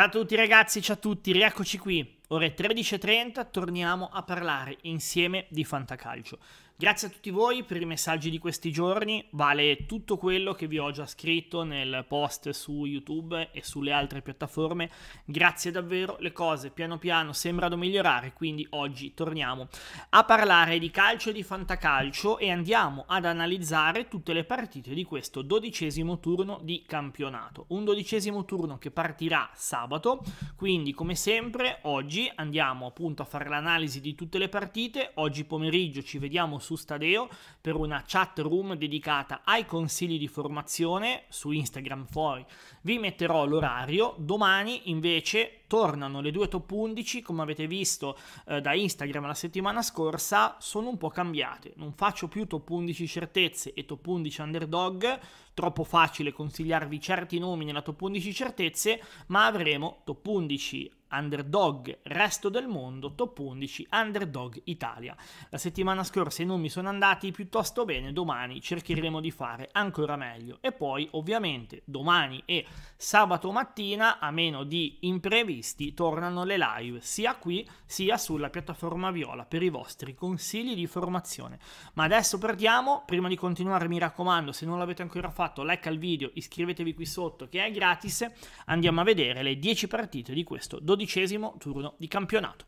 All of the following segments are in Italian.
Ciao a tutti ragazzi, ciao a tutti, rieccoci qui. Ore 13.30, torniamo a parlare insieme di fantacalcio. Grazie a tutti voi per i messaggi di questi giorni, vale tutto quello che vi ho già scritto nel post su YouTube e sulle altre piattaforme, grazie davvero, le cose piano piano sembrano migliorare, quindi oggi torniamo a parlare di calcio e di fantacalcio e andiamo ad analizzare tutte le partite di questo dodicesimo turno di campionato, un dodicesimo turno che partirà sabato, quindi come sempre oggi andiamo appunto a fare l'analisi di tutte le partite, oggi pomeriggio ci vediamo su su Stadeo per una chat room dedicata ai consigli di formazione su Instagram fuori. Vi metterò l'orario, domani invece tornano le due top 11, come avete visto eh, da Instagram la settimana scorsa, sono un po' cambiate. Non faccio più top 11 certezze e top 11 underdog, troppo facile consigliarvi certi nomi nella top 11 certezze, ma avremo top 11 Underdog Resto del Mondo, Top 11 Underdog Italia. La settimana scorsa i nomi sono andati piuttosto bene, domani cercheremo di fare ancora meglio. E poi ovviamente domani e sabato mattina, a meno di imprevisti, tornano le live sia qui sia sulla piattaforma Viola per i vostri consigli di formazione. Ma adesso perdiamo, prima di continuare mi raccomando, se non l'avete ancora fatto, like al video, iscrivetevi qui sotto che è gratis, andiamo a vedere le 10 partite di questo 12 dodicesimo turno di campionato.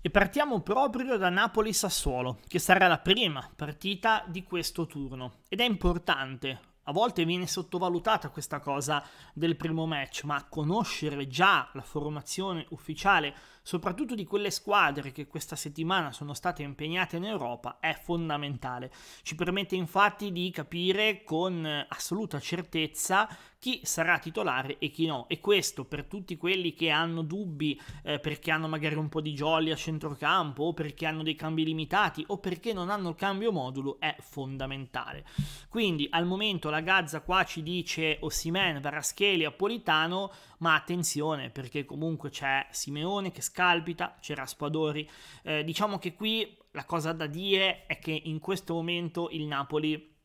E partiamo proprio da Napoli-Sassuolo, che sarà la prima partita di questo turno ed è importante a volte viene sottovalutata questa cosa del primo match, ma conoscere già la formazione ufficiale, soprattutto di quelle squadre che questa settimana sono state impegnate in Europa, è fondamentale. Ci permette infatti di capire con assoluta certezza chi sarà titolare e chi no. E questo per tutti quelli che hanno dubbi eh, perché hanno magari un po' di jolly a centrocampo o perché hanno dei cambi limitati o perché non hanno il cambio modulo è fondamentale. Quindi al momento la la Gazza qua ci dice Osimen, Varascheli, Appolitano, ma attenzione perché comunque c'è Simeone che scalpita, c'è Raspadori. Eh, diciamo che qui la cosa da dire è che in questo momento il Napoli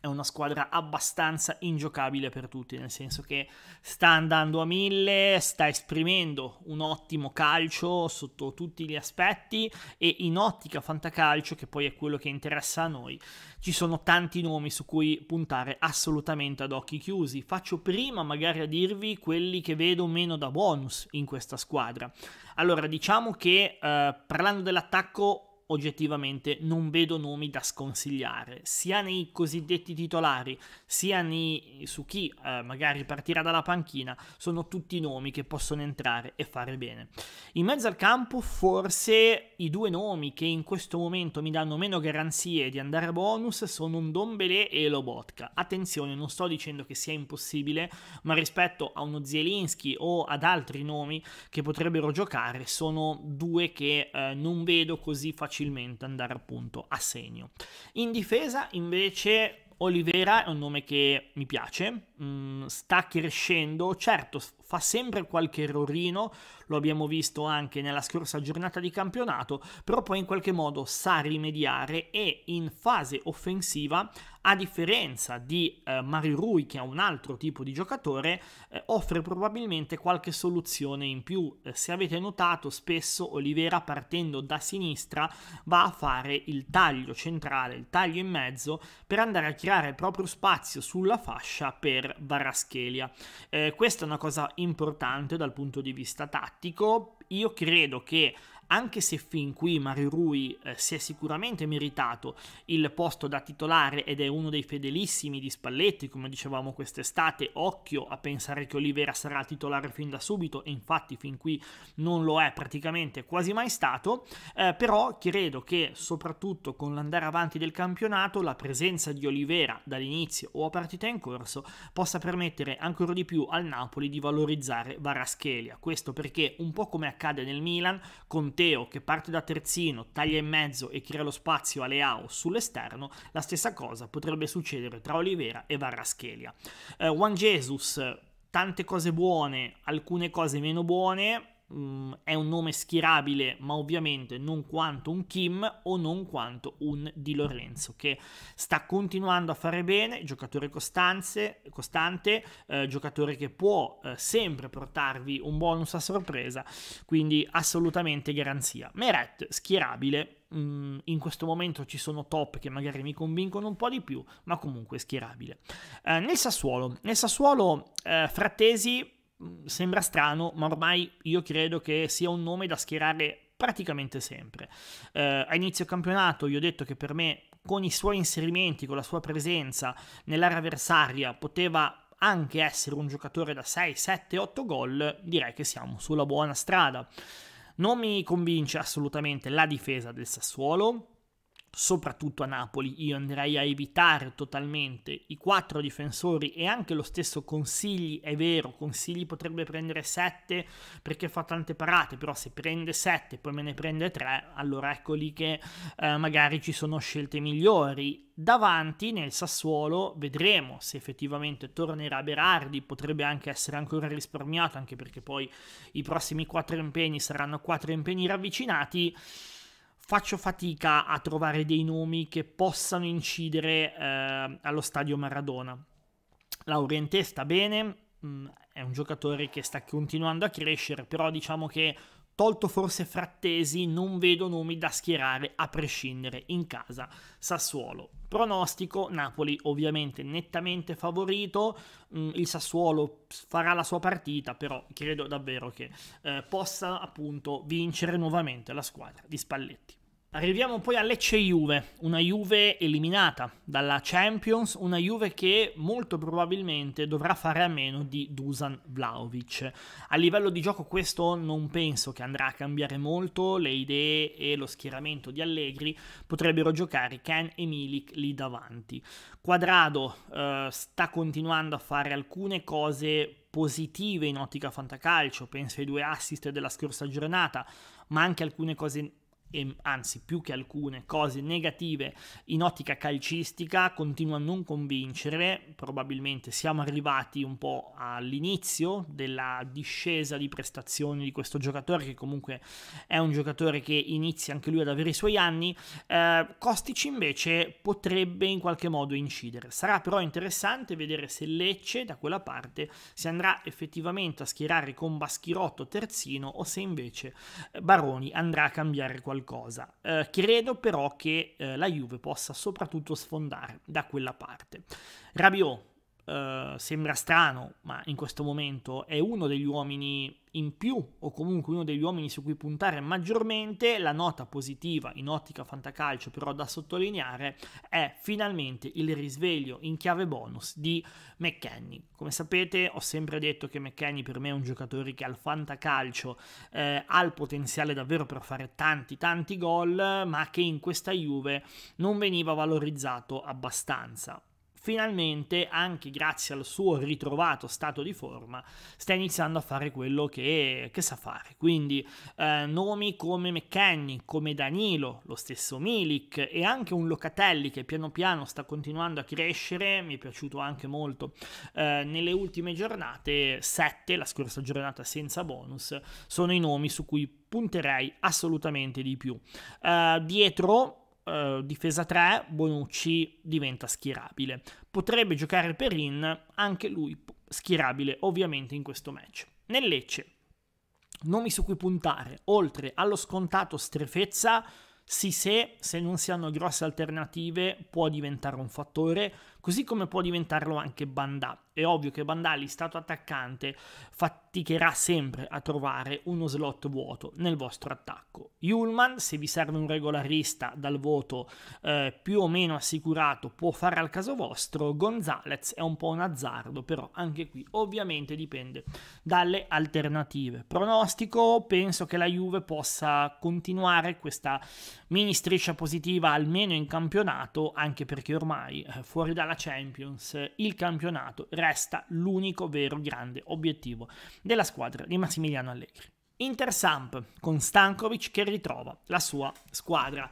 è una squadra abbastanza ingiocabile per tutti, nel senso che sta andando a mille, sta esprimendo un ottimo calcio sotto tutti gli aspetti e in ottica fantacalcio, che poi è quello che interessa a noi, ci sono tanti nomi su cui puntare assolutamente ad occhi chiusi. Faccio prima magari a dirvi quelli che vedo meno da bonus in questa squadra. Allora, diciamo che eh, parlando dell'attacco oggettivamente non vedo nomi da sconsigliare, sia nei cosiddetti titolari, sia nei, su chi eh, magari partirà dalla panchina, sono tutti nomi che possono entrare e fare bene. In mezzo al campo forse i due nomi che in questo momento mi danno meno garanzie di andare a bonus sono un Dombele e Lobotka. Attenzione, non sto dicendo che sia impossibile, ma rispetto a uno Zielinski o ad altri nomi che potrebbero giocare, sono due che eh, non vedo così facilmente facilmente andare appunto a segno. In difesa invece Olivera è un nome che mi piace, mm, sta crescendo, certo fa sempre qualche errorino, lo abbiamo visto anche nella scorsa giornata di campionato, però poi in qualche modo sa rimediare e in fase offensiva a differenza di eh, Mario Rui che è un altro tipo di giocatore, eh, offre probabilmente qualche soluzione in più. Eh, se avete notato, spesso Olivera partendo da sinistra va a fare il taglio centrale, il taglio in mezzo per andare a creare il proprio spazio sulla fascia per Varaschelia. Eh, questa è una cosa importante dal punto di vista tattico. Io credo che anche se fin qui Mario Rui eh, si è sicuramente meritato il posto da titolare ed è uno dei fedelissimi di Spalletti, come dicevamo quest'estate, occhio a pensare che Olivera sarà titolare fin da subito e infatti fin qui non lo è praticamente quasi mai stato, eh, però credo che soprattutto con l'andare avanti del campionato la presenza di Olivera dall'inizio o a partita in corso possa permettere ancora di più al Napoli di valorizzare Varaschelia, questo perché un po' come accade nel Milan, con Matteo che parte da terzino, taglia in mezzo e crea lo spazio a Leao sull'esterno, la stessa cosa potrebbe succedere tra Olivera e Varraschelia. Eh, Juan Jesus, tante cose buone, alcune cose meno buone, mh, mm, è un nome schierabile, ma ovviamente non quanto un Kim o non quanto un Di Lorenzo, che sta continuando a fare bene, giocatore costanze, costante, eh, giocatore che può eh, sempre portarvi un bonus a sorpresa, quindi assolutamente garanzia. Meret, schierabile, mm, in questo momento ci sono top che magari mi convincono un po' di più, ma comunque schierabile. Eh, nel Sassuolo, nel Sassuolo eh, Frattesi Mm, sembra strano, ma ormai io credo che sia un nome da schierare praticamente sempre. Eh, a inizio campionato io ho detto che per me con i suoi inserimenti, con la sua presenza nell'area avversaria poteva anche essere un giocatore da 6, 7, 8 gol, direi che siamo sulla buona strada. Non mi convince assolutamente la difesa del Sassuolo, soprattutto a Napoli, io andrei a evitare totalmente i quattro difensori e anche lo stesso Consigli, è vero, Consigli potrebbe prendere sette perché fa tante parate, però se prende sette e poi me ne prende tre, allora ecco lì che eh, magari ci sono scelte migliori. Davanti nel Sassuolo vedremo se effettivamente tornerà Berardi, potrebbe anche essere ancora risparmiato, anche perché poi i prossimi quattro impegni saranno quattro impegni ravvicinati faccio fatica a trovare dei nomi che possano incidere eh, allo stadio Maradona. Laurentè sta bene, mh, mm, è un giocatore che sta continuando a crescere, però diciamo che tolto forse Frattesi non vedo nomi da schierare a prescindere in casa Sassuolo pronostico, Napoli ovviamente nettamente favorito, mm, il Sassuolo farà la sua partita, però credo davvero che eh, possa appunto vincere nuovamente la squadra di Spalletti. Arriviamo poi a Lecce Juve, una Juve eliminata dalla Champions, una Juve che molto probabilmente dovrà fare a meno di Dusan Vlaovic. A livello di gioco questo non penso che andrà a cambiare molto, le idee e lo schieramento di Allegri potrebbero giocare Ken e Milik lì davanti. Quadrado eh, sta continuando a fare alcune cose positive in ottica fantacalcio, penso ai due assist della scorsa giornata, ma anche alcune cose negative e anzi più che alcune cose negative in ottica calcistica continua a non convincere, probabilmente siamo arrivati un po' all'inizio della discesa di prestazioni di questo giocatore che comunque è un giocatore che inizia anche lui ad avere i suoi anni, eh, Kostic invece potrebbe in qualche modo incidere, sarà però interessante vedere se Lecce da quella parte si andrà effettivamente a schierare con Baschirotto terzino o se invece Baroni andrà a cambiare qualcosa qualcosa. Eh, credo però che eh, la Juve possa soprattutto sfondare da quella parte. Rabiot eh, sembra strano, ma in questo momento è uno degli uomini in più, o comunque uno degli uomini su cui puntare maggiormente. La nota positiva in ottica fantacalcio, però da sottolineare, è finalmente il risveglio in chiave bonus di McKenny. Come sapete, ho sempre detto che McKenny per me è un giocatore che al fantacalcio eh, ha il potenziale davvero per fare tanti, tanti gol, ma che in questa Juve non veniva valorizzato abbastanza finalmente, anche grazie al suo ritrovato stato di forma, sta iniziando a fare quello che, che sa fare. Quindi eh, nomi come McKenny, come Danilo, lo stesso Milik e anche un Locatelli che piano piano sta continuando a crescere, mi è piaciuto anche molto eh, nelle ultime giornate, 7 la scorsa giornata senza bonus, sono i nomi su cui punterei assolutamente di più. Eh, dietro eh, difesa 3, Bonucci diventa schierabile. Potrebbe giocare Perin, anche lui schierabile ovviamente in questo match. Nel Lecce, nomi su cui puntare, oltre allo scontato Strefezza, Sisè, se non si hanno grosse alternative, può diventare un fattore così come può diventarlo anche Bandà. È ovvio che Bandà, stato attaccante, faticherà sempre a trovare uno slot vuoto nel vostro attacco. Yulman, se vi serve un regolarista dal voto eh, più o meno assicurato, può fare al caso vostro. Gonzalez è un po' un azzardo, però anche qui ovviamente dipende dalle alternative. Pronostico, penso che la Juve possa continuare questa mini striscia positiva almeno in campionato, anche perché ormai eh, fuori dalla la Champions, il campionato resta l'unico vero grande obiettivo della squadra di Massimiliano Allegri. Inter Intersump con Stankovic che ritrova la sua squadra.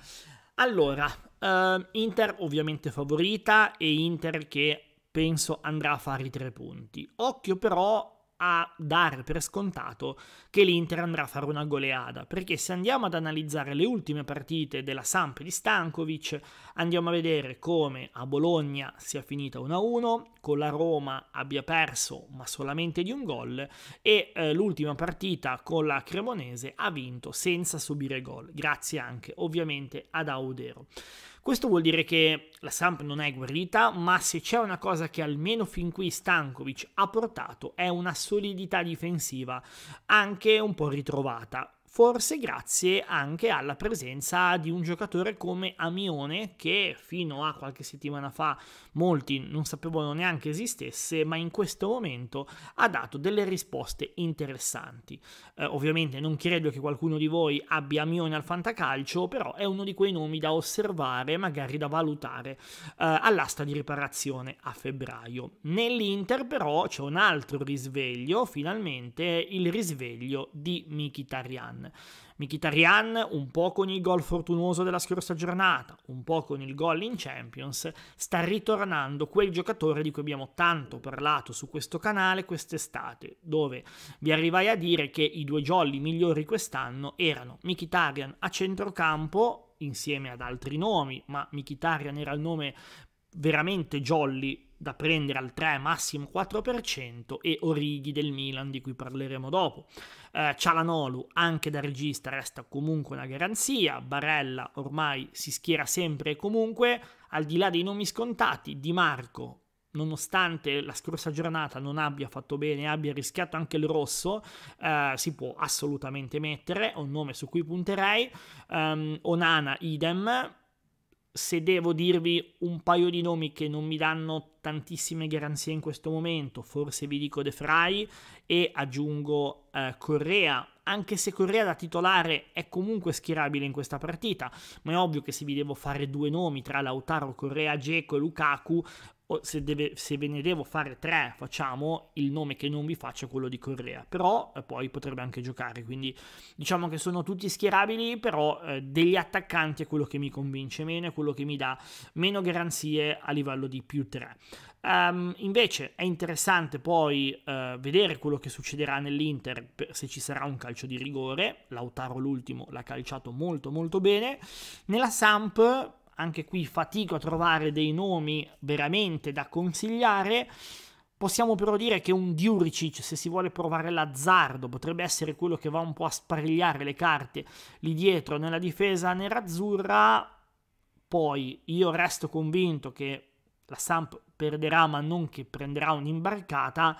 Allora, uh, Inter ovviamente favorita e Inter che penso andrà a fare i tre punti. Occhio però a dare per scontato che l'Inter andrà a fare una goleada, perché se andiamo ad analizzare le ultime partite della Samp di Stankovic, andiamo a vedere come a Bologna sia finita 1-1, con la Roma abbia perso ma solamente di un gol e eh, l'ultima partita con la Cremonese ha vinto senza subire gol, grazie anche ovviamente ad Audero. Questo vuol dire che la Samp non è guarita, ma se c'è una cosa che almeno fin qui Stankovic ha portato è una solidità difensiva, anche un po' ritrovata forse grazie anche alla presenza di un giocatore come Amione che fino a qualche settimana fa molti non sapevano neanche esistesse, ma in questo momento ha dato delle risposte interessanti. Eh, ovviamente non credo che qualcuno di voi abbia Amione al fantacalcio, però è uno di quei nomi da osservare, magari da valutare eh, all'asta di riparazione a febbraio. Nell'Inter però c'è un altro risveglio, finalmente il risveglio di Mkhitaryan. Mkhitaryan. Mkhitaryan un po' con il gol fortunoso della scorsa giornata, un po' con il gol in Champions, sta ritornando quel giocatore di cui abbiamo tanto parlato su questo canale quest'estate, dove vi arrivai a dire che i due jolly migliori quest'anno erano Mkhitaryan a centrocampo insieme ad altri nomi, ma Mkhitaryan era il nome veramente jolly da prendere al 3, massimo 4%, e Orighi del Milan, di cui parleremo dopo. Eh, Cialanolu, anche da regista, resta comunque una garanzia, Barella ormai si schiera sempre e comunque, al di là dei nomi scontati, Di Marco, nonostante la scorsa giornata non abbia fatto bene, abbia rischiato anche il rosso, eh, si può assolutamente mettere, è un nome su cui punterei, um, Onana idem, se devo dirvi un paio di nomi che non mi danno tantissime garanzie in questo momento, forse vi dico De Fry e aggiungo eh, Correa, anche se Correa da titolare è comunque schierabile in questa partita, ma è ovvio che se vi devo fare due nomi tra Lautaro, Correa, Geco e Lukaku, o se, deve, se ve ne devo fare tre, facciamo il nome che non vi faccio è quello di Correa, però eh, poi potrebbe anche giocare, quindi diciamo che sono tutti schierabili, però eh, degli attaccanti è quello che mi convince meno, è quello che mi dà meno garanzie a livello di più tre. Um, invece è interessante poi uh, vedere quello che succederà nell'Inter per, se ci sarà un calcio di rigore. Lautaro l'ultimo l'ha calciato molto molto bene. Nella Samp anche qui fatico a trovare dei nomi veramente da consigliare. Possiamo però dire che un Diuricic, se si vuole provare l'azzardo, potrebbe essere quello che va un po' a sparigliare le carte lì dietro nella difesa nerazzurra. Poi io resto convinto che la Samp perderà, ma non che prenderà un'imbarcata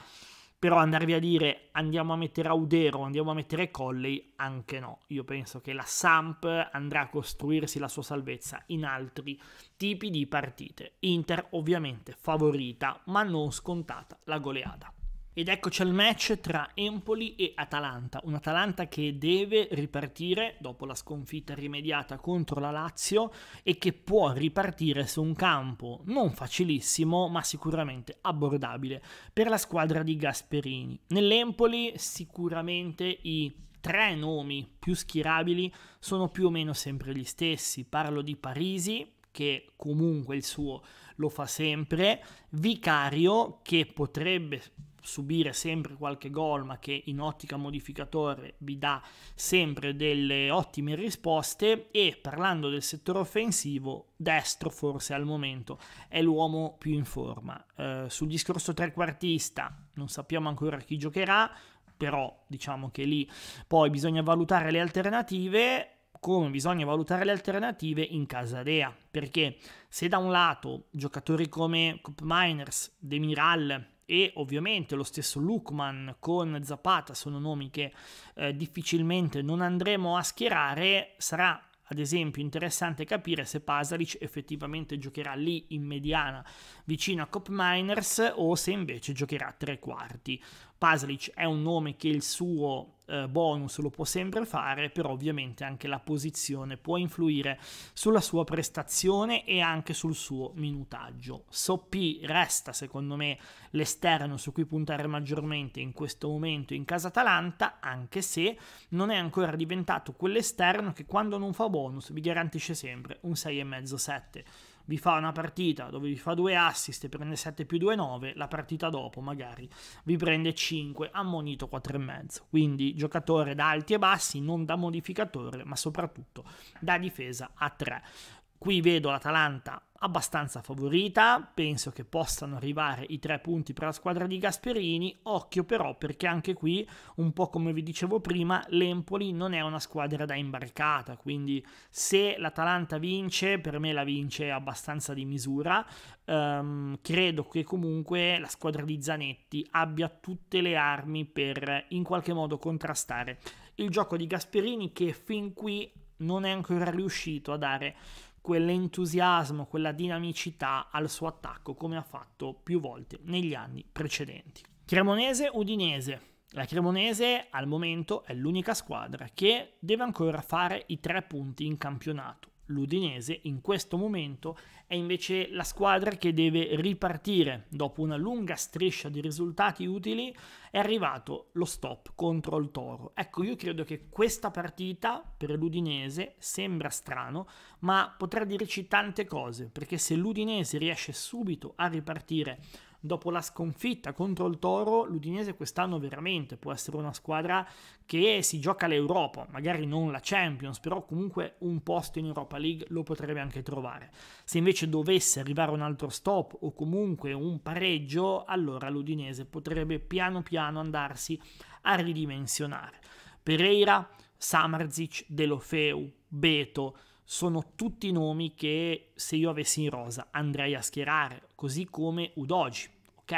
però andarvi a dire andiamo a mettere Audero, andiamo a mettere Colley, anche no. Io penso che la Samp andrà a costruirsi la sua salvezza in altri tipi di partite. Inter ovviamente favorita, ma non scontata la goleada. Ed eccoci al match tra Empoli e Atalanta, un'Atalanta che deve ripartire dopo la sconfitta rimediata contro la Lazio e che può ripartire su un campo non facilissimo ma sicuramente abbordabile per la squadra di Gasperini. Nell'Empoli sicuramente i tre nomi più schierabili sono più o meno sempre gli stessi, parlo di Parisi che comunque il suo lo fa sempre, Vicario che potrebbe subire sempre qualche gol, ma che in ottica modificatore vi dà sempre delle ottime risposte. E parlando del settore offensivo, destro forse al momento è l'uomo più in forma. Eh, sul discorso trequartista non sappiamo ancora chi giocherà, però diciamo che lì poi bisogna valutare le alternative come bisogna valutare le alternative in casa Dea, perché se da un lato giocatori come Cup Miners, Demiral, e ovviamente lo stesso Lukman con Zapata sono nomi che eh, difficilmente non andremo a schierare, sarà ad esempio interessante capire se Pasalic effettivamente giocherà lì in mediana vicino a Cop Miners o se invece giocherà a tre quarti. Paslic è un nome che il suo eh, bonus lo può sempre fare, però ovviamente anche la posizione può influire sulla sua prestazione e anche sul suo minutaggio. Soppi resta secondo me l'esterno su cui puntare maggiormente in questo momento in casa Atalanta, anche se non è ancora diventato quell'esterno che quando non fa bonus vi garantisce sempre un 6,5-7 vi fa una partita dove vi fa due assist e prende 7 più 2, 9, la partita dopo magari vi prende 5, ammonito 4,5. Quindi giocatore da alti e bassi, non da modificatore, ma soprattutto da difesa a 3. Qui vedo l'Atalanta abbastanza favorita, penso che possano arrivare i tre punti per la squadra di Gasperini, occhio però perché anche qui, un po' come vi dicevo prima, l'Empoli non è una squadra da imbarcata, quindi se l'Atalanta vince, per me la vince abbastanza di misura, um, credo che comunque la squadra di Zanetti abbia tutte le armi per in qualche modo contrastare il gioco di Gasperini che fin qui non è ancora riuscito a dare quell'entusiasmo, quella dinamicità al suo attacco come ha fatto più volte negli anni precedenti. Cremonese Udinese. La Cremonese al momento è l'unica squadra che deve ancora fare i tre punti in campionato. L'Udinese in questo momento è invece la squadra che deve ripartire dopo una lunga striscia di risultati utili, è arrivato lo stop contro il Toro. Ecco, io credo che questa partita per l'Udinese sembra strano, ma potrà dirci tante cose, perché se l'Udinese riesce subito a ripartire dopo la sconfitta contro il Toro, l'Udinese quest'anno veramente può essere una squadra che si gioca l'Europa, magari non la Champions, però comunque un posto in Europa League lo potrebbe anche trovare. Se invece dovesse arrivare un altro stop o comunque un pareggio, allora l'Udinese potrebbe piano piano andarsi a ridimensionare. Pereira, Samarzic, Delofeu, Beto sono tutti nomi che se io avessi in rosa andrei a schierare così come Udoji, ok?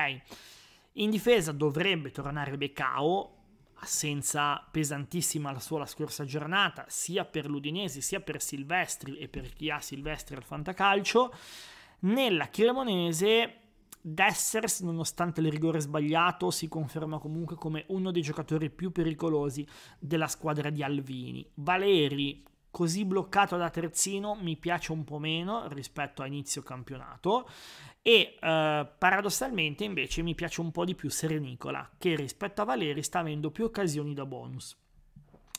In difesa dovrebbe tornare Becao, assenza pesantissima la sua la scorsa giornata, sia per l'Udinese, sia per Silvestri e per chi ha Silvestri al fantacalcio. Nella Cremonese Dessers, nonostante il rigore sbagliato, si conferma comunque come uno dei giocatori più pericolosi della squadra di Alvini. Valeri, così bloccato da terzino mi piace un po' meno rispetto a inizio campionato e eh, paradossalmente invece mi piace un po' di più Serenicola che rispetto a Valeri sta avendo più occasioni da bonus.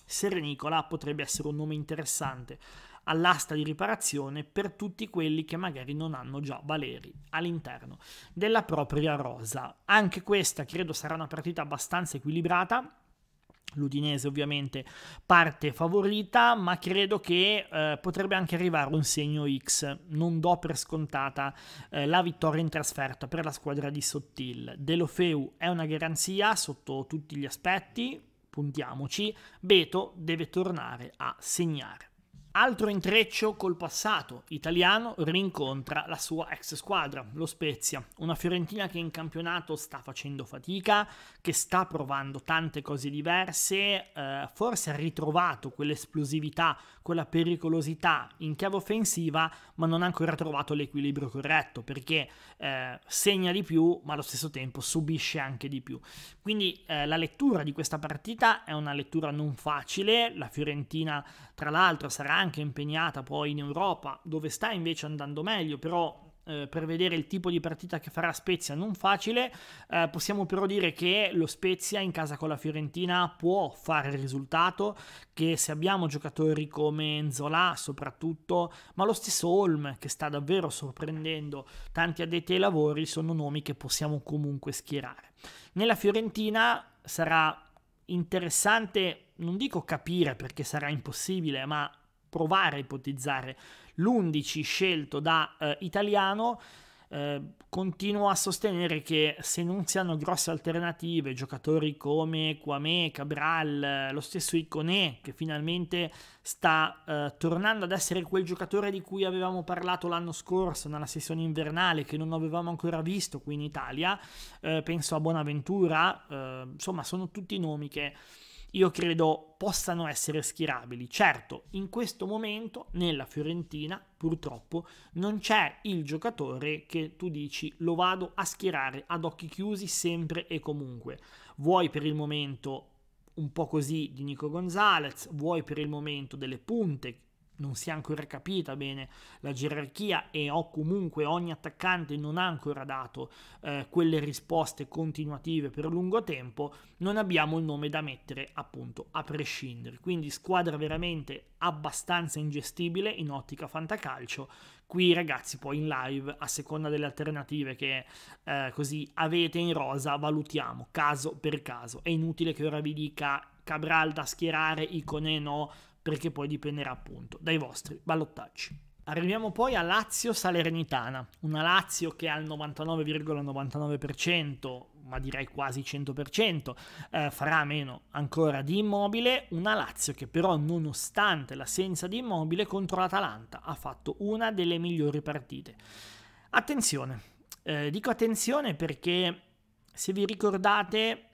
Serenicola potrebbe essere un nome interessante all'asta di riparazione per tutti quelli che magari non hanno già Valeri all'interno della propria rosa. Anche questa credo sarà una partita abbastanza equilibrata L'Udinese ovviamente parte favorita, ma credo che eh, potrebbe anche arrivare un segno X. Non do per scontata eh, la vittoria in trasferta per la squadra di Sottil. Delofeu è una garanzia sotto tutti gli aspetti, puntiamoci. Beto deve tornare a segnare. Altro intreccio col passato italiano rincontra la sua ex squadra, lo Spezia, una Fiorentina che in campionato sta facendo fatica, che sta provando tante cose diverse, eh, forse ha ritrovato quell'esplosività, quella pericolosità in chiave offensiva, ma non ha ancora trovato l'equilibrio corretto perché eh, segna di più, ma allo stesso tempo subisce anche di più. Quindi eh, la lettura di questa partita è una lettura non facile, la Fiorentina tra l'altro sarà anche impegnata poi in Europa, dove sta invece andando meglio, però eh, per vedere il tipo di partita che farà Spezia non facile, eh, possiamo però dire che lo Spezia in casa con la Fiorentina può fare il risultato, che se abbiamo giocatori come Enzola soprattutto, ma lo stesso Holm che sta davvero sorprendendo tanti addetti ai lavori, sono nomi che possiamo comunque schierare. Nella Fiorentina sarà interessante, non dico capire perché sarà impossibile, ma provare a ipotizzare l'11 scelto da eh, italiano. Eh, continuo a sostenere che se non si hanno grosse alternative, giocatori come Kwame, Cabral, lo stesso Iconé che finalmente sta eh, tornando ad essere quel giocatore di cui avevamo parlato l'anno scorso nella sessione invernale che non avevamo ancora visto qui in Italia, eh, penso a Bonaventura, eh, insomma sono tutti nomi che io credo possano essere schierabili. Certo, in questo momento nella Fiorentina purtroppo non c'è il giocatore che tu dici lo vado a schierare ad occhi chiusi sempre e comunque. Vuoi per il momento un po' così di Nico Gonzalez, vuoi per il momento delle punte non si è ancora capita bene la gerarchia e o comunque ogni attaccante non ha ancora dato eh, quelle risposte continuative per lungo tempo, non abbiamo il nome da mettere appunto a prescindere. Quindi squadra veramente abbastanza ingestibile in ottica fantacalcio. Qui ragazzi poi in live a seconda delle alternative che eh, così avete in rosa valutiamo caso per caso. È inutile che ora vi dica Cabral da schierare, Icone no, perché poi dipenderà appunto dai vostri ballottaggi. Arriviamo poi a Lazio Salernitana, una Lazio che al 99,99%, ,99%, ma direi quasi 100%, eh, farà meno ancora di immobile, una Lazio che però nonostante l'assenza di immobile contro l'Atalanta ha fatto una delle migliori partite. Attenzione, eh, dico attenzione perché se vi ricordate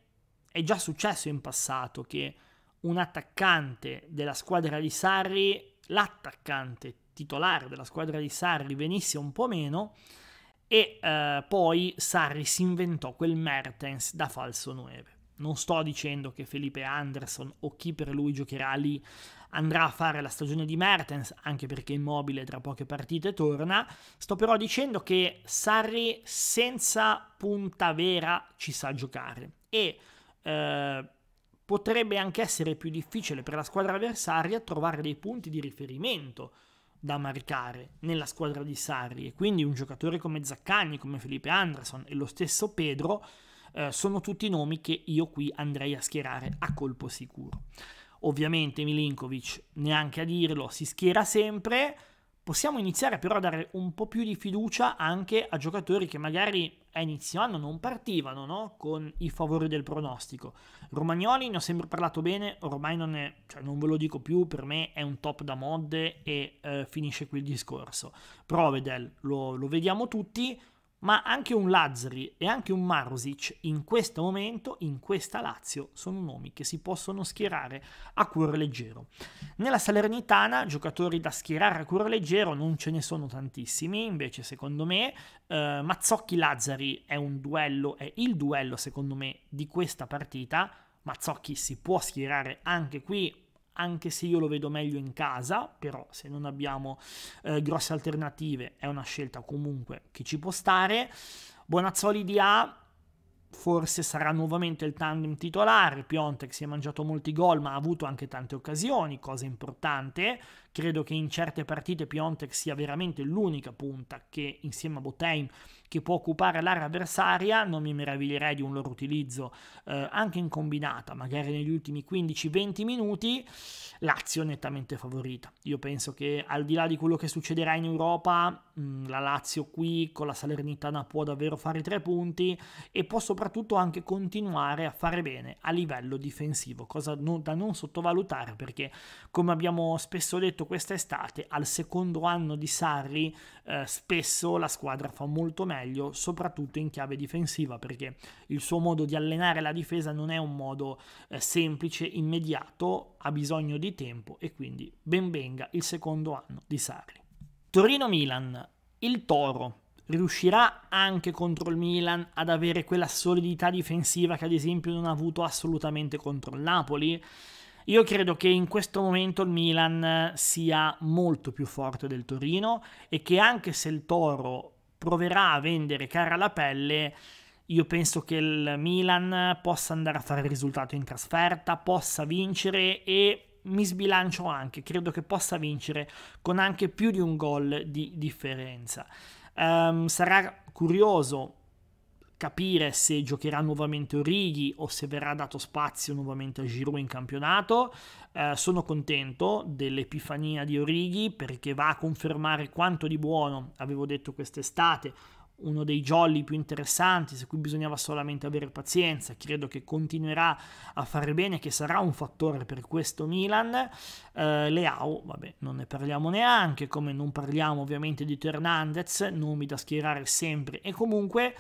è già successo in passato che un attaccante della squadra di Sarri, l'attaccante titolare della squadra di Sarri venisse un po' meno e eh, poi Sarri si inventò quel Mertens da falso 9. Non sto dicendo che Felipe Anderson o chi per lui giocherà lì andrà a fare la stagione di Mertens, anche perché Immobile tra poche partite torna. Sto però dicendo che Sarri senza punta vera ci sa giocare. E eh, potrebbe anche essere più difficile per la squadra avversaria trovare dei punti di riferimento da marcare nella squadra di Sarri e quindi un giocatore come Zaccagni, come Felipe Anderson e lo stesso Pedro eh, sono tutti nomi che io qui andrei a schierare a colpo sicuro. Ovviamente Milinkovic, neanche a dirlo, si schiera sempre, Possiamo iniziare però a dare un po' più di fiducia anche a giocatori che magari a inizio anno non partivano no? con i favori del pronostico. Romagnoli ne ho sempre parlato bene, ormai non, è, cioè non ve lo dico più, per me è un top da mod e eh, finisce qui il discorso. Provedel lo, lo vediamo tutti, ma anche un Lazzari e anche un Marusic in questo momento, in questa Lazio, sono nomi che si possono schierare a cuore leggero. Nella Salernitana giocatori da schierare a cuore leggero non ce ne sono tantissimi, invece secondo me eh, Mazzocchi-Lazzari è un duello, è il duello secondo me di questa partita, Mazzocchi si può schierare anche qui anche se io lo vedo meglio in casa, però se non abbiamo eh, grosse alternative è una scelta comunque che ci può stare. Bonazzoli di A forse sarà nuovamente il tandem titolare, Piontek si è mangiato molti gol ma ha avuto anche tante occasioni, cosa importante, credo che in certe partite Piontek sia veramente l'unica punta che insieme a Botain che può occupare l'area avversaria, non mi meraviglierei di un loro utilizzo eh, anche in combinata, magari negli ultimi 15-20 minuti, Lazio nettamente favorita. Io penso che al di là di quello che succederà in Europa, mh, mm, la Lazio qui con la Salernitana può davvero fare tre punti e può soprattutto anche continuare a fare bene a livello difensivo, cosa non, da non sottovalutare perché come abbiamo spesso detto questa estate, al secondo anno di Sarri, eh, spesso la squadra fa molto meglio, soprattutto in chiave difensiva, perché il suo modo di allenare la difesa non è un modo eh, semplice, immediato, ha bisogno di tempo e quindi ben venga il secondo anno di Sarri. Torino-Milan, il Toro riuscirà anche contro il Milan ad avere quella solidità difensiva che ad esempio non ha avuto assolutamente contro il Napoli? Io credo che in questo momento il Milan sia molto più forte del Torino e che anche se il Toro proverà a vendere cara la pelle, io penso che il Milan possa andare a fare il risultato in trasferta, possa vincere e mi sbilancio anche, credo che possa vincere con anche più di un gol di differenza. Um, sarà curioso capire se giocherà nuovamente Origi o se verrà dato spazio nuovamente a Giroud in campionato. Eh, sono contento dell'epifania di Origi perché va a confermare quanto di buono avevo detto quest'estate. Uno dei jolly più interessanti, su cui bisognava solamente avere pazienza, credo che continuerà a fare bene, che sarà un fattore per questo Milan. Eh, Leao, vabbè, non ne parliamo neanche, come non parliamo ovviamente di Hernandez, nomi da schierare sempre e comunque.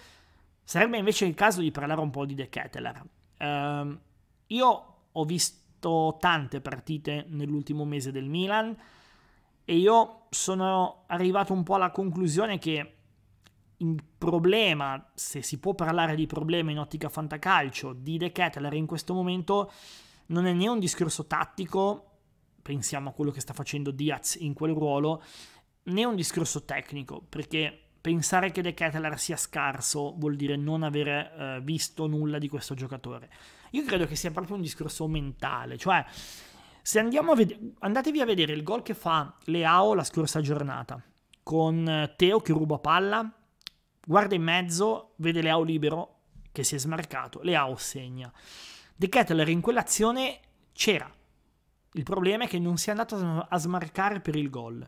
Sarebbe invece il caso di parlare un po' di De Kettler. Uh, io ho visto tante partite nell'ultimo mese del Milan e io sono arrivato un po' alla conclusione che il problema, se si può parlare di problema in ottica fantacalcio, di De Kettler in questo momento non è né un discorso tattico, pensiamo a quello che sta facendo Diaz in quel ruolo, né un discorso tecnico, perché pensare che De Keteler sia scarso vuol dire non aver eh, visto nulla di questo giocatore. Io credo che sia proprio un discorso mentale, cioè se andiamo a vedere, andatevi a vedere il gol che fa Leao la scorsa giornata con eh, Teo che ruba palla, guarda in mezzo, vede Leao libero che si è smarcato, Leao segna. De Keteler in quell'azione c'era. Il problema è che non si è andato a smarcare per il gol.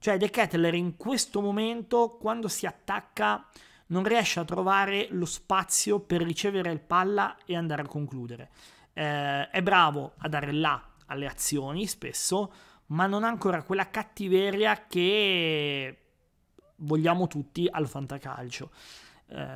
Cioè The Kettler in questo momento, quando si attacca, non riesce a trovare lo spazio per ricevere il palla e andare a concludere. Eh, è bravo a dare là alle azioni spesso, ma non ha ancora quella cattiveria che vogliamo tutti al fantacalcio. Eh,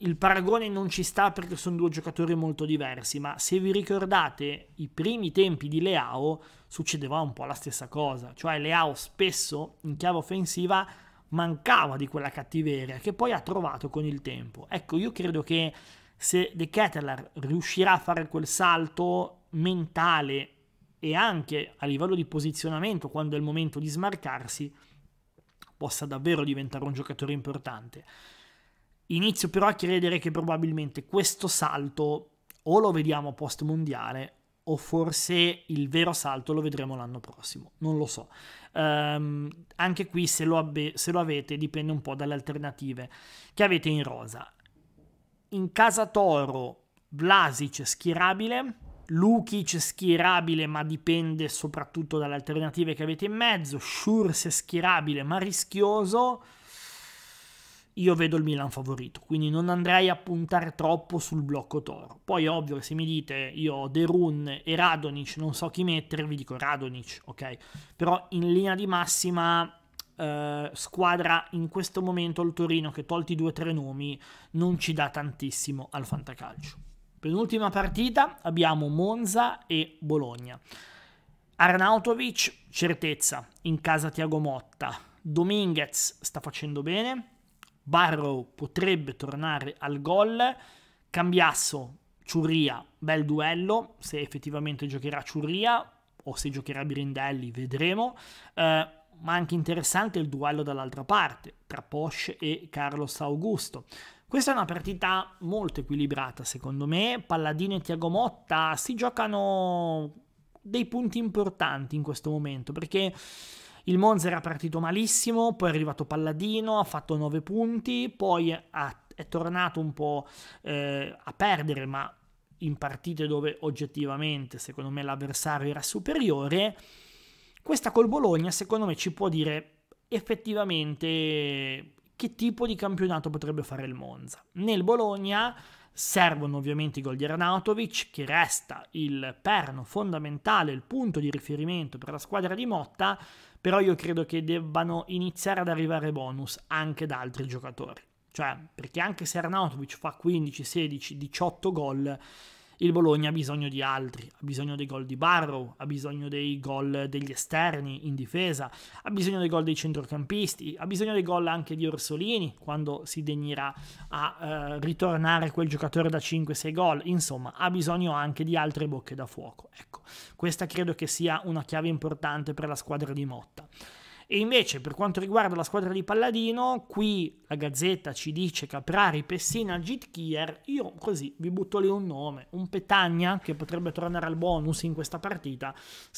il paragone non ci sta perché sono due giocatori molto diversi, ma se vi ricordate i primi tempi di Leao succedeva un po' la stessa cosa, cioè Leao spesso in chiave offensiva mancava di quella cattiveria che poi ha trovato con il tempo. Ecco, io credo che se De Kettler riuscirà a fare quel salto mentale e anche a livello di posizionamento quando è il momento di smarcarsi, possa davvero diventare un giocatore importante. Inizio però a credere che probabilmente questo salto o lo vediamo post mondiale o forse il vero salto lo vedremo l'anno prossimo, non lo so. Um, anche qui se lo, abbe- se lo avete dipende un po' dalle alternative che avete in rosa. In casa Toro Vlasic schierabile, Lukic schierabile, ma dipende soprattutto dalle alternative che avete in mezzo. Schurz schierabile, ma rischioso io vedo il Milan favorito, quindi non andrei a puntare troppo sul blocco Toro. Poi ovvio se mi dite io ho De Run e Radonic, non so chi mettere, vi dico Radonic, ok? Però in linea di massima eh, squadra in questo momento il Torino che tolti due o tre nomi non ci dà tantissimo al fantacalcio. Penultima partita abbiamo Monza e Bologna. Arnautovic, certezza, in casa Tiago Motta. Dominguez sta facendo bene, Barrow potrebbe tornare al gol, Cambiasso, Ciurria, bel duello, se effettivamente giocherà Ciurria o se giocherà Birindelli vedremo, eh, ma anche interessante il duello dall'altra parte, tra Porsche e Carlos Augusto. Questa è una partita molto equilibrata secondo me, Palladino e Tiago Motta si giocano dei punti importanti in questo momento perché il Monza era partito malissimo, poi è arrivato Palladino, ha fatto 9 punti, poi ha, è tornato un po' eh, a perdere, ma in partite dove oggettivamente secondo me l'avversario era superiore. Questa col Bologna secondo me ci può dire effettivamente che tipo di campionato potrebbe fare il Monza. Nel Bologna servono ovviamente i gol di Arnautovic, che resta il perno fondamentale, il punto di riferimento per la squadra di Motta, però io credo che debbano iniziare ad arrivare bonus anche da altri giocatori. Cioè, perché anche se Arnautovic fa 15, 16, 18 gol, il Bologna ha bisogno di altri, ha bisogno dei gol di Barrow, ha bisogno dei gol degli esterni in difesa, ha bisogno dei gol dei centrocampisti, ha bisogno dei gol anche di Orsolini quando si degnerà a eh, ritornare quel giocatore da 5-6 gol, insomma ha bisogno anche di altre bocche da fuoco. Ecco, questa credo che sia una chiave importante per la squadra di Motta. E invece per quanto riguarda la squadra di Palladino, qui la Gazzetta ci dice Caprari, Pessina, Gitkier, io così vi butto lì un nome, un Petagna che potrebbe tornare al bonus in questa partita,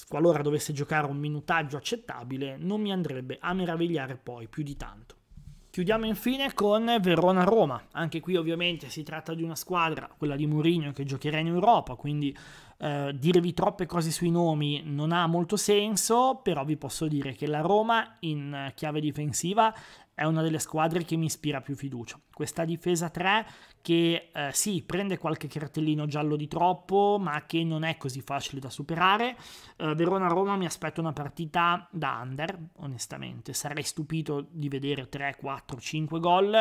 qualora dovesse giocare un minutaggio accettabile, non mi andrebbe a meravigliare poi più di tanto. Chiudiamo infine con Verona-Roma, anche qui ovviamente si tratta di una squadra, quella di Mourinho, che giocherà in Europa, quindi eh, dirvi troppe cose sui nomi non ha molto senso, però vi posso dire che la Roma in chiave difensiva è una delle squadre che mi ispira più fiducia. Questa difesa 3 che eh, sì, prende qualche cartellino giallo di troppo, ma che non è così facile da superare. Eh, Verona-Roma mi aspetto una partita da under, onestamente. Sarei stupito di vedere 3, 4, 5 gol.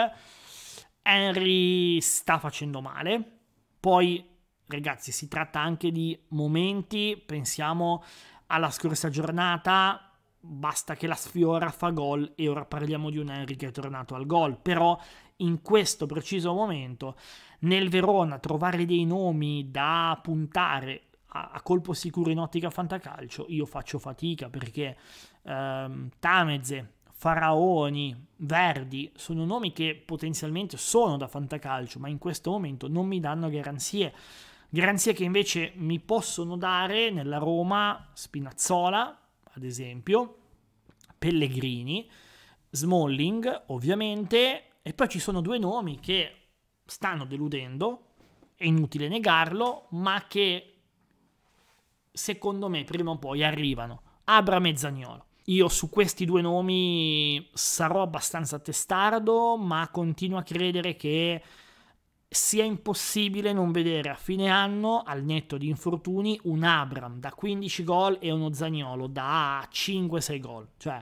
Henry sta facendo male. Poi ragazzi, si tratta anche di momenti, pensiamo alla scorsa giornata, basta che la sfiora fa gol e ora parliamo di un Henry che è tornato al gol, però in questo preciso momento nel Verona trovare dei nomi da puntare a, a colpo sicuro in ottica fantacalcio io faccio fatica perché ehm, Tameze, Faraoni, Verdi sono nomi che potenzialmente sono da fantacalcio ma in questo momento non mi danno garanzie Garanzie che invece mi possono dare nella Roma Spinazzola, ad esempio, Pellegrini, Smalling, ovviamente, e poi ci sono due nomi che stanno deludendo, è inutile negarlo, ma che secondo me prima o poi arrivano. Abra Mezzagnolo. Io su questi due nomi sarò abbastanza testardo, ma continuo a credere che sia impossibile non vedere a fine anno, al netto di infortuni, un Abram da 15 gol e uno Zagnolo da 5-6 gol. Cioè,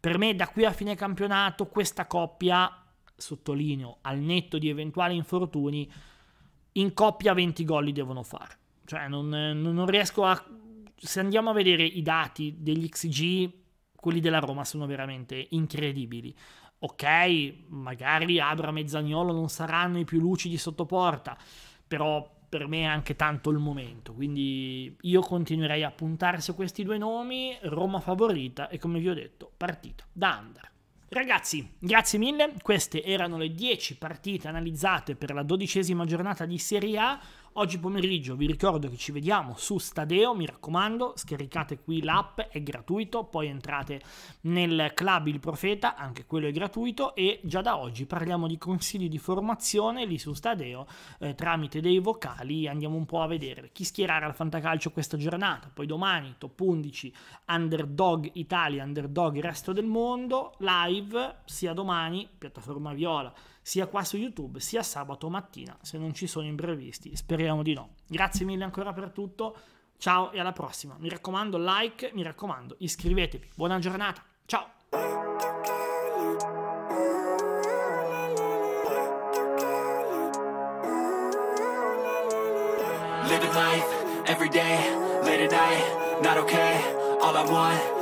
per me da qui a fine campionato questa coppia, sottolineo, al netto di eventuali infortuni, in coppia 20 gol li devono fare. Cioè, non, non riesco a... Se andiamo a vedere i dati degli XG, quelli della Roma sono veramente incredibili ok, magari Abra Mezzagnolo non saranno i più lucidi sotto porta, però per me è anche tanto il momento, quindi io continuerei a puntare su questi due nomi, Roma favorita e come vi ho detto partita da under. Ragazzi, grazie mille, queste erano le 10 partite analizzate per la dodicesima giornata di Serie A, Oggi pomeriggio vi ricordo che ci vediamo su Stadeo, mi raccomando, scaricate qui l'app, è gratuito, poi entrate nel club Il Profeta, anche quello è gratuito e già da oggi parliamo di consigli di formazione lì su Stadeo eh, tramite dei vocali, andiamo un po' a vedere chi schierare al fantacalcio questa giornata, poi domani top 11 underdog Italia, underdog resto del mondo, live sia domani piattaforma viola sia qua su YouTube sia sabato mattina se non ci sono imprevisti. Speriamo di no. Grazie mille ancora per tutto. Ciao e alla prossima. Mi raccomando, like, mi raccomando, iscrivetevi. Buona giornata. Ciao. Living life, every day, late at night, not okay. All I want